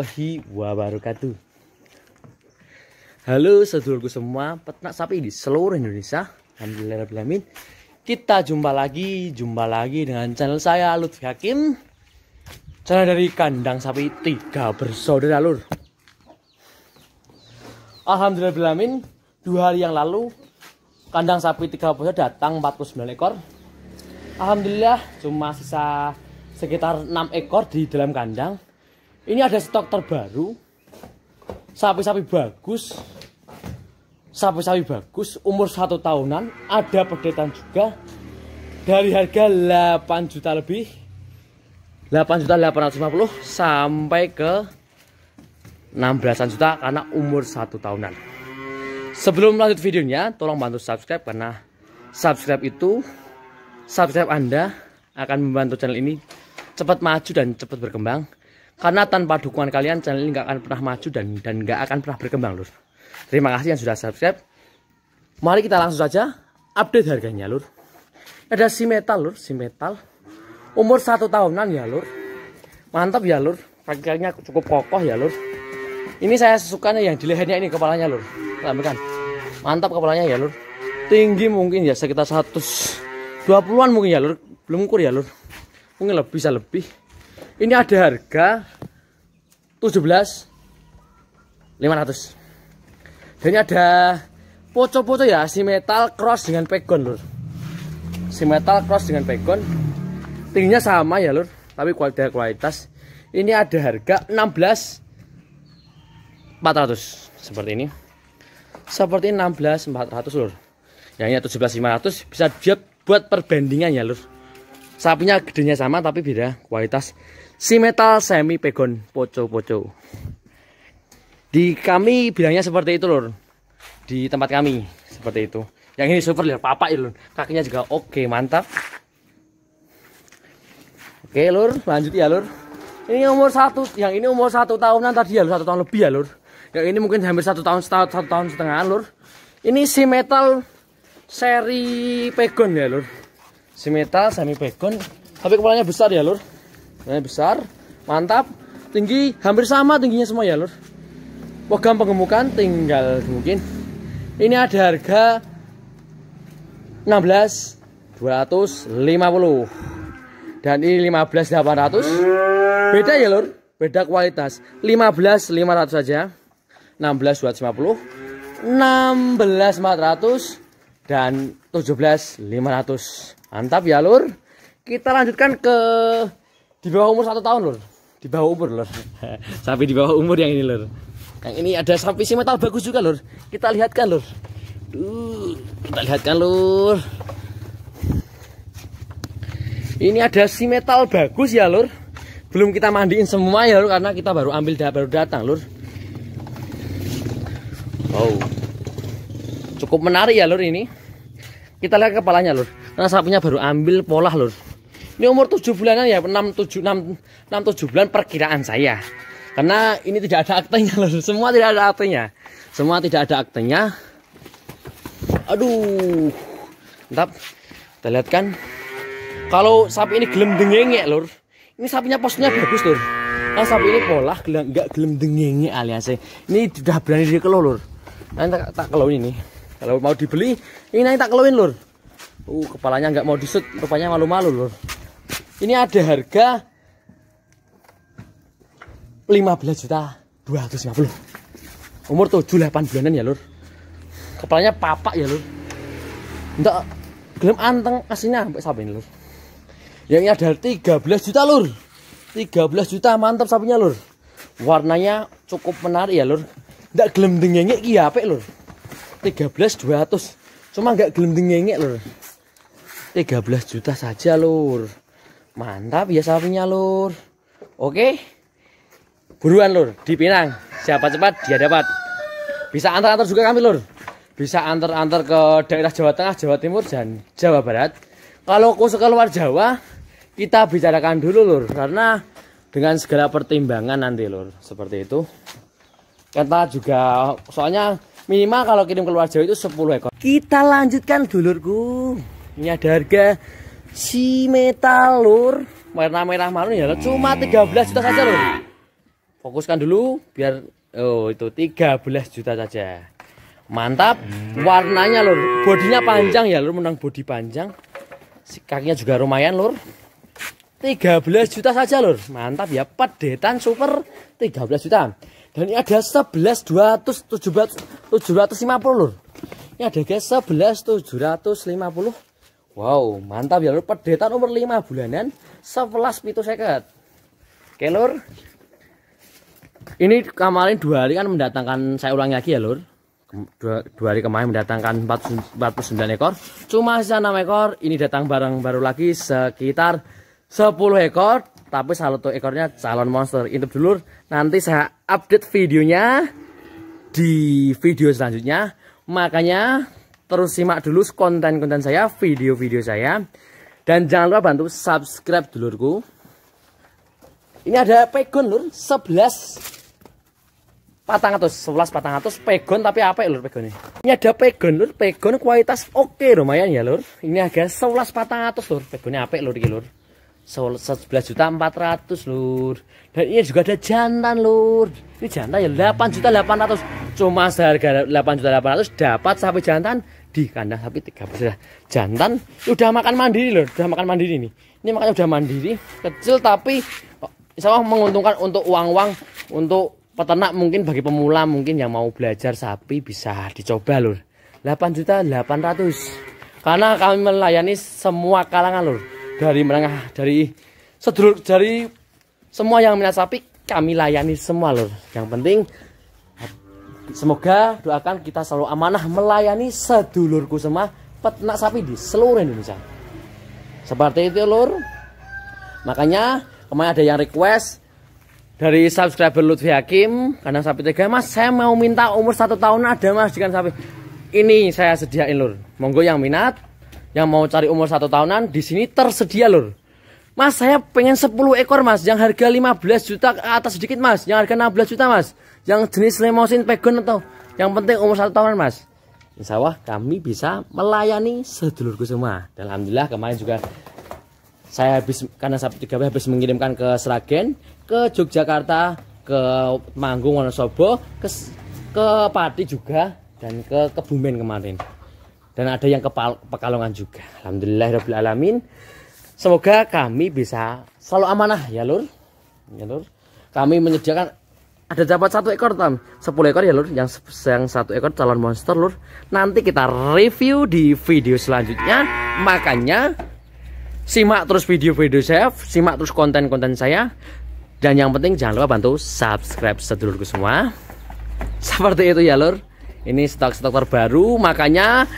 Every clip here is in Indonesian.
warahmatullahi wabarakatuh Halo sedulurku semua peternak sapi di seluruh Indonesia Alhamdulillah Kita jumpa lagi, jumpa lagi dengan channel saya Lutfi Hakim Channel dari kandang sapi tiga bersaudara lur Alhamdulillah Dua hari yang lalu kandang sapi tiga bersaudara datang 49 ekor Alhamdulillah cuma sisa sekitar 6 ekor di dalam kandang ini ada stok terbaru. Sapi-sapi bagus. Sapi-sapi bagus, umur satu tahunan, ada pedetan juga. Dari harga 8 juta lebih. 8 juta 850 sampai ke 16-an juta karena umur satu tahunan. Sebelum lanjut videonya, tolong bantu subscribe karena subscribe itu subscribe Anda akan membantu channel ini cepat maju dan cepat berkembang. Karena tanpa dukungan kalian channel ini nggak akan pernah maju dan dan nggak akan pernah berkembang lur. Terima kasih yang sudah subscribe. Mari kita langsung saja update harganya lur. Ada si metal lur, si metal. Umur satu tahunan ya lur. Mantap ya lur. Kaki-kakinya cukup kokoh ya lur. Ini saya sesukanya yang di lehernya ini kepalanya lur. kan? Mantap kepalanya ya lur. Tinggi mungkin ya sekitar 120-an mungkin ya lur. Belum ukur ya lur. Mungkin lebih bisa lebih. Ini ada harga 17 500. Dan ini ada poco-poco ya, si metal cross dengan pegon, Lur. Si metal cross dengan pegon. Tingginya sama ya, Lur, tapi kualitas kualitas. Ini ada harga 16 400 seperti ini. Seperti 16 400, Lur. Yang ini 17 500 bisa buat perbandingan ya, Lur sapinya gedenya sama tapi beda kualitas si metal semi pegon poco-poco di kami bilangnya seperti itu lor di tempat kami seperti itu yang ini super lihat papa lor kakinya juga oke mantap oke lor lanjut ya lor ini umur satu yang ini umur satu tahunan tadi ya lor satu tahun lebih ya lor yang ini mungkin hampir satu tahun setahun satu tahun setengah lor ini si metal seri pegon ya lor metal, semi bacon. Tapi kepalanya besar ya, Lur. Kepalanya besar. Mantap. Tinggi hampir sama tingginya semua ya, Lur. Logam pengemukan tinggal mungkin. Ini ada harga 16 250. Dan ini 15 800. Beda ya, Lur. Beda kualitas. 15 500 saja. 16 250 16 400 dan 17 500 mantap ya lur kita lanjutkan ke di bawah umur satu tahun lur di bawah umur lur sapi di bawah umur yang ini lur yang ini ada sapi si metal bagus juga lur kita lihatkan lur Duh, kita lihatkan lur ini ada si metal bagus ya lur belum kita mandiin semua ya lur karena kita baru ambil baru datang lur wow cukup menarik ya lur ini kita lihat kepalanya lur karena sapinya baru ambil pola lur ini umur 7 bulanan ya 6 7 6 6 7 bulan perkiraan saya karena ini tidak ada aktenya lur semua tidak ada aktenya semua tidak ada aktenya aduh mantap kita lihat kan kalau sapi ini gelem dengengek lur ini sapinya posnya bagus lur nah sapi ini pola gak gelem dengengek alias e. ini sudah berani dikelur lur nanti tak, tak keluhin ini kalau mau dibeli ini nanti tak keluhin lur uh kepalanya nggak mau disut rupanya malu-malu lur ini ada harga 15 juta 250 umur 7-8 bulanan ya lur kepalanya papak ya lur enggak gelem anteng aslinya sampai sapi ini lur yang ini ada 13 juta lur 13 juta mantap sapinya lur warnanya cukup menarik ya lur Ndak gelem dengenge iki apik lur 13 200 cuma nggak gelem dengenge, lur 13 juta saja lur mantap ya sapinya lur oke buruan lur di Pinang siapa cepat dia dapat bisa antar-antar juga kami lur bisa antar-antar ke daerah Jawa Tengah Jawa Timur dan Jawa Barat kalau aku suka luar Jawa kita bicarakan dulu lur karena dengan segala pertimbangan nanti lur seperti itu kita juga soalnya minimal kalau kirim keluar Jawa itu 10 ekor kita lanjutkan dulurku ini ada harga si metal lur warna merah marun ya cuma 13 juta saja lur fokuskan dulu biar oh itu 13 juta saja mantap warnanya lur bodinya panjang ya lur menang bodi panjang si kakinya juga lumayan lur 13 juta saja lur mantap ya pedetan super 13 juta dan ini ada 11 200 700 750 lur ini ada guys 11 750 Wow, mantap ya lur. Pedeta nomor 5 bulanan 11 pitu seket. Oke lur. Ini kemarin dua hari kan mendatangkan saya ulangi lagi ya lur. Dua, dua hari kemarin mendatangkan 49 ekor. Cuma sisa 6 ekor. Ini datang barang baru lagi sekitar 10 ekor. Tapi satu ekornya calon monster. Intip dulu. Nanti saya update videonya di video selanjutnya. Makanya Terus simak dulu konten-konten saya, video-video saya. Dan jangan lupa bantu subscribe dulurku. Ini ada pegon lur, 11 400 11 400 pegon tapi apa lur pegonnya? Ini ada pegon lur, pegon kualitas oke lumayan ya lur. Ini harga 11 400 lur, pegonnya apa lur iki lur? 11 juta 400 lur dan ini juga ada jantan lur ini jantan ya 8 juta 800 cuma seharga 8 juta 800 dapat sapi jantan di kandang sapi 30 sudah jantan udah makan mandiri loh udah makan mandiri nih ini makanya udah mandiri kecil tapi oh, sama menguntungkan untuk uang-uang untuk peternak mungkin bagi pemula mungkin yang mau belajar sapi bisa dicoba loh 8 juta 800 karena kami melayani semua kalangan loh dari menengah dari sedulur dari semua yang minat sapi kami layani semua loh yang penting Semoga doakan kita selalu amanah melayani sedulurku semua peternak sapi di seluruh Indonesia. Seperti itu lur. Makanya kemarin ada yang request dari subscriber Lutfi Hakim karena sapi tega mas saya mau minta umur satu tahun ada mas jangan sapi ini saya sediain lur monggo yang minat yang mau cari umur satu tahunan di sini tersedia lur Mas saya pengen 10 ekor mas Yang harga 15 juta ke atas sedikit mas Yang harga 16 juta mas Yang jenis lemosin pegon atau Yang penting umur satu tahunan mas Insya Allah kami bisa melayani sedulurku semua Dan Alhamdulillah kemarin juga Saya habis Karena Sabtu 3 habis mengirimkan ke Seragen Ke Yogyakarta Ke Manggung Wonosobo Ke, ke Pati juga Dan ke Kebumen kemarin dan ada yang ke Pekalongan juga. Alhamdulillah Alamin. Semoga kami bisa selalu amanah ya lur. Ya lur. Kami menyediakan ada dapat satu ekor tam, sepuluh ekor ya lur. Yang yang satu ekor calon monster lur. Nanti kita review di video selanjutnya. Makanya simak terus video-video saya, simak terus konten-konten saya. Dan yang penting jangan lupa bantu subscribe sedulurku semua. Seperti itu ya lur. Ini stok-stok terbaru, makanya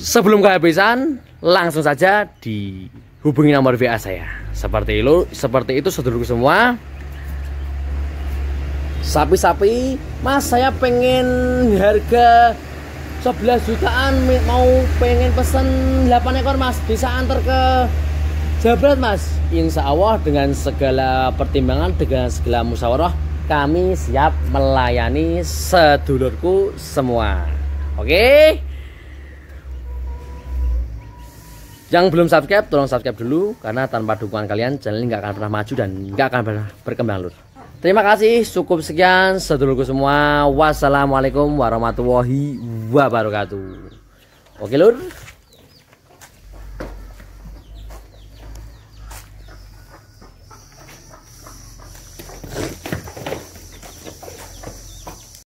sebelum kehabisan langsung saja dihubungi nomor WA saya. Seperti itu, seperti itu sedulurku semua. Sapi-sapi, Mas saya pengen harga 11 jutaan mau pengen pesen 8 ekor Mas, bisa antar ke Jawa Mas. Insya Allah dengan segala pertimbangan, dengan segala musyawarah, kami siap melayani sedulurku semua. Oke? Okay? Yang belum subscribe, tolong subscribe dulu karena tanpa dukungan kalian channel ini nggak akan pernah maju dan nggak akan pernah berkembang lur. Terima kasih, cukup sekian sedulurku semua. Wassalamualaikum warahmatullahi wabarakatuh. Oke lur.